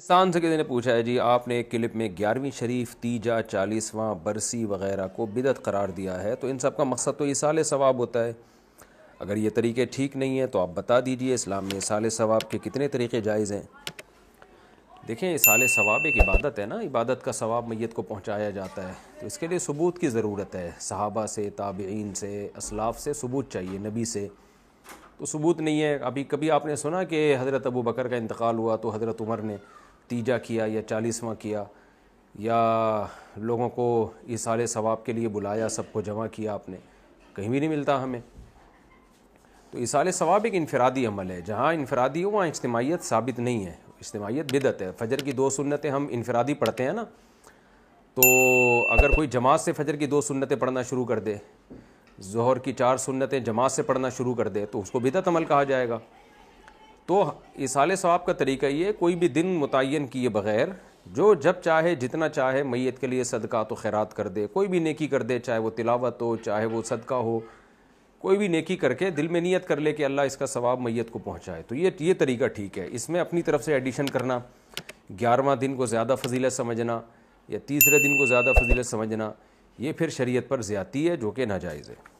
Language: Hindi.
पाकिस्तान से किसी ने पूछा है जी आपने एक क्लिप में ग्यारहवीं शरीफ तीजा चालीसवां बरसी वगैरह को बिदत करार दिया है तो इन सब का मकसद तो इसाल सवाब होता है अगर ये तरीके ठीक नहीं हैं तो आप बता दीजिए इस्लाम में साल सवाब के कितने तरीके जायज़ हैं देखें साल सवाब एक इबादत है ना इबादत का सवाब मैत को पहुँचाया जाता है तो इसके लिए सबूत की ज़रूरत है सहाबा से ताबीन से असलाफ से सबूत चाहिए नबी से तो सबूत नहीं है अभी कभी आपने सुना कि हज़रत अबू बकर का इंतकाल हुआ तो हज़रत उमर ने तीजा किया या चालीसवां किया या लोगों को इस सारे सवाब के लिए बुलाया सबको जमा किया आपने कहीं भी नहीं मिलता हमें तो इसाल सवाब एक इनफरादी अमल है जहाँ इनफरादी हो वहाँ इज्तमाहीत साबित नहीं है इज्तमाहीत बिदत है फजर की दो सुन्नतें हम इनफरादी पढ़ते हैं ना तो अगर कोई जमात से फजर की दो सुन्नतें पढ़ना शुरू कर दे जहर की चार सुन्नतें जमात से पढ़ना शुरू कर दे तो उसको बिदत अमल कहा जाएगा तो इसाले सवाब का तरीका ये कोई भी दिन मुतन किए बग़ैर जो जब चाहे जितना चाहे मैत के लिए सदका तो खैरात कर दे कोई भी नेकी कर दे चाहे वो तिलावत हो चाहे वो सदका हो कोई भी नेकी करके दिल में नियत कर ले कि अल्लाह इसका सवाब मैत को पहुँचाए तो ये ये तरीका ठीक है इसमें अपनी तरफ से एडिशन करना ग्यारहवा दिन को ज़्यादा फजीलत समझना या तीसरे दिन को ज़्यादा फजीलत समझना ये फिर शरीयत पर ज़्यादती है जो कि नाजायज़ है